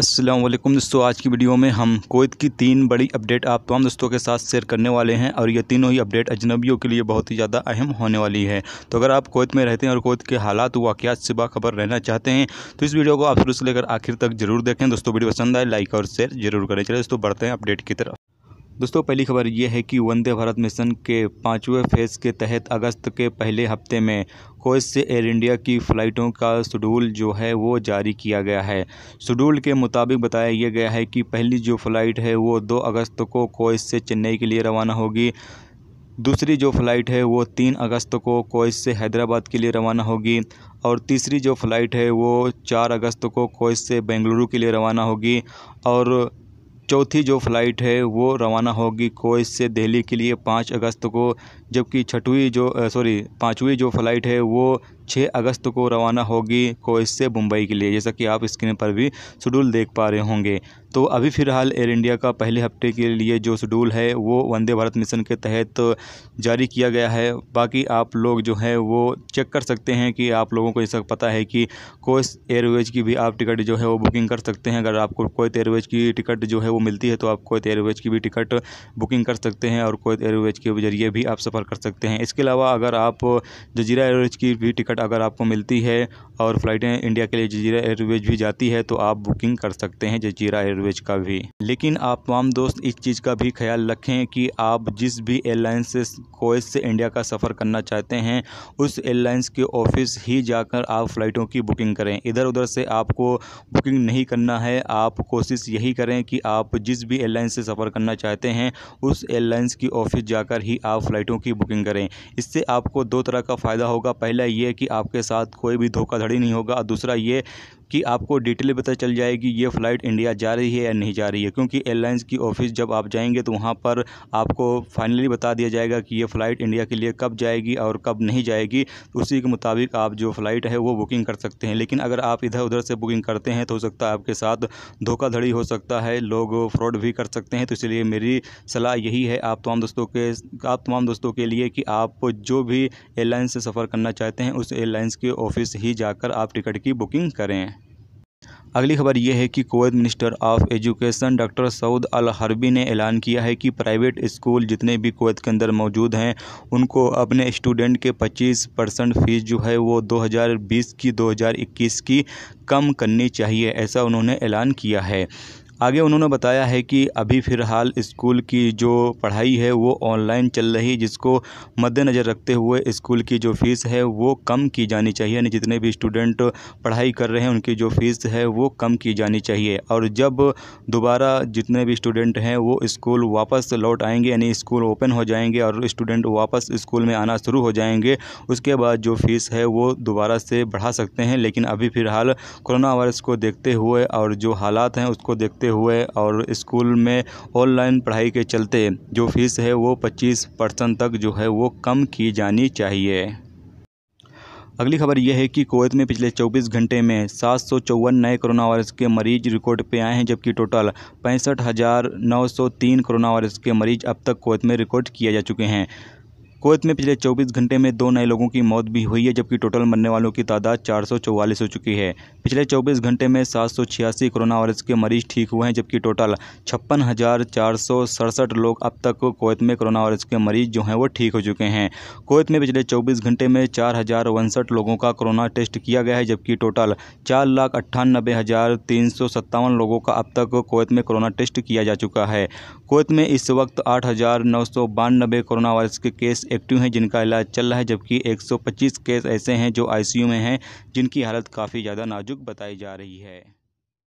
अस्सलाम वालेकुम दोस्तों आज की वीडियो में हम कोयत की तीन बड़ी अपडेट आप तमाम दोस्तों के साथ शेयर करने वाले हैं और ये तीनों ही अपडेट अजनबियों के लिए बहुत ही ज़्यादा अहम होने वाली है तो अगर आप कोयत में रहते हैं और कोयत के हालात वाक़ात से बाखबर रहना चाहते हैं तो इस वीडियो को आप शुरू से लेकर आखिर तक जरूर देखें दोस्तों वीडियो पसंद आए लाइक और शेयर जरूर करें चले दोस्तों बढ़ते हैं अपडेट की तरफ दोस्तों पहली खबर ये है कि वंदे भारत मिशन के पाँचवें फेज़ के तहत अगस्त के पहले हफ्ते में कोच से एयर इंडिया की फ़्लाइटों का शेड्यूल जो है वो जारी किया गया है शेड्यूल के मुताबिक बताया यह गया है कि पहली जो फ़्लाइट है वो दो अगस्त को कोच से चेन्नई के लिए रवाना होगी दूसरी जो फ़्लाइट है वो तीन अगस्त को कोच से हैदराबाद के लिए रवाना होगी और तीसरी जो फ़्लाइट है वो चार अगस्त को कोच से बेंगलुरु के लिए रवाना होगी और चौथी जो फ़्लाइट है वो रवाना होगी कोच से दिल्ली के लिए पाँच अगस्त को जबकि छठवीं जो सॉरी पाँचवीं जो फ़्लाइट है वो छः अगस्त को रवाना होगी कोइस से मुंबई के लिए जैसा कि आप स्क्रीन पर भी शेड्यूल देख पा रहे होंगे तो अभी फ़िलहाल एयर इंडिया का पहले हफ्ते के लिए जो शेड्यूल है वो वंदे भारत मिशन के तहत जारी किया गया है बाकी आप लोग जो है वो चेक कर सकते हैं कि आप लोगों को जैसा पता है कि कोस एयरवेज की भी आप टिकट जो है वो बुकिंग कर सकते हैं अगर आपको कोई एयरवेज की टिकट जो है वो मिलती है तो आप कोयत एयरवेज की भी टिकट बुकिंग कर सकते हैं और कोई एयरवेज के जरिए भी आप सफ़र कर सकते हैं इसके अलावा अगर आप जजीरा एयरवेज की भी टिकट अगर आपको मिलती है और फ़्लाइटें इंडिया के लिए जजीरा एयरवेज भी जाती है तो आप बुकिंग कर सकते हैं जजीरा एयरवेज का भी लेकिन आप तमाम दोस्त इस चीज़ का भी ख्याल रखें कि आप जिस भी एयरलाइन से कोयत से इंडिया का सफ़र करना चाहते हैं उस एयरलाइंस के ऑफिस ही जाकर आप फ़्लाइटों की बुकिंग करें इधर उधर से आपको बुकिंग नहीं करना है आप कोशिश यही करें कि आप जिस भी एयरलाइन से सफ़र करना चाहते हैं उस एयरलाइंस की ऑफिस जाकर ही आप फ़्लाइटों की बुकिंग करें इससे आपको दो तरह का फ़ायदा होगा पहला ये कि आपके साथ कोई भी धोखा घड़ी नहीं होगा दूसरा ये कि आपको डिटेल पता चल जाएगी ये फ़्लाइट इंडिया जा रही है या नहीं जा रही है क्योंकि एयरलाइंस की ऑफ़िस जब आप जाएंगे तो वहाँ पर आपको फाइनली बता दिया जाएगा कि ये फ़्लाइट इंडिया के लिए कब जाएगी और कब नहीं जाएगी तो उसी के मुताबिक आप जो फ़्लाइट है वो बुकिंग कर सकते हैं लेकिन अगर आप इधर उधर से बुकिंग करते हैं तो हो सकता है आपके साथ धोखाधड़ी हो सकता है लोग फ्रॉड भी कर सकते हैं तो इसलिए मेरी सलाह यही है आप तमाम दोस्तों के आप तमाम दोस्तों के लिए कि आप जो भी एयरलाइन से सफ़र करना चाहते हैं उस एयरलाइंस के ऑफ़िस ही जाकर आप टिकट की बुकिंग करें अगली खबर यह है कि Kuwait minister of education doctor Saud al Harbi ने ऐलान किया है कि प्राइवेट स्कूल जितने भी कोवैत के अंदर मौजूद हैं उनको अपने स्टूडेंट के 25 परसेंट फ़ीस जो है वो 2020 की 2021 की कम करनी चाहिए ऐसा उन्होंने ऐलान किया है आगे उन्होंने बताया है कि अभी फ़िलहाल स्कूल की जो पढ़ाई है वो ऑनलाइन चल रही जिसको मद्देनज़र रखते हुए स्कूल की जो फ़ीस है वो कम की जानी चाहिए यानी जितने भी स्टूडेंट पढ़ाई कर रहे हैं उनकी जो फ़ीस है वो कम की जानी चाहिए और जब दोबारा जितने भी स्टूडेंट हैं वो स्कूल वापस लौट आएंगे यानी स्कूल ओपन हो जाएंगे और स्टूडेंट वापस स्कूल में आना शुरू हो जाएंगे उसके बाद जो फ़ीस है वो दोबारा से बढ़ा सकते हैं लेकिन अभी फ़िलहाल कोरोना वायरस को देखते हुए और जो हालात हैं उसको देखते होते हुए और स्कूल में ऑनलाइन पढ़ाई के चलते जो फ़ीस है वो पच्चीस परसेंट तक जो है वो कम की जानी चाहिए अगली खबर यह है कि कोवैत में पिछले 24 घंटे में सात नए कोरोना वायरस के मरीज रिकॉर्ड पे आए हैं जबकि टोटल पैंसठ कोरोना वायरस के मरीज अब तक कोवैत में रिकॉर्ड किए जा चुके हैं कुवैत में पिछले 24 घंटे में दो नए लोगों की मौत भी हुई है जबकि टोटल मरने वालों की तादाद चार हो चुकी है पिछले 24 घंटे में सात कोरोना वायरस के मरीज ठीक हुए हैं जबकि टोटल छप्पन लोग अब तक कोवैत में कोरोना वायरस के मरीज जो हैं वो ठीक हो चुके हैं कोवैत में पिछले चौबीस घंटे में चार लोगों का कोरोना टेस्ट किया गया है जबकि टोटल चार लोगों का अब तक कोवैत में कोरोना टेस्ट किया जा चुका है कोवैत में इस वक्त आठ कोरोना वायरस के केस एक्टिव हैं जिनका इलाज चल रहा है जबकि 125 केस ऐसे हैं जो आईसीयू में हैं जिनकी हालत काफ़ी ज़्यादा नाजुक बताई जा रही है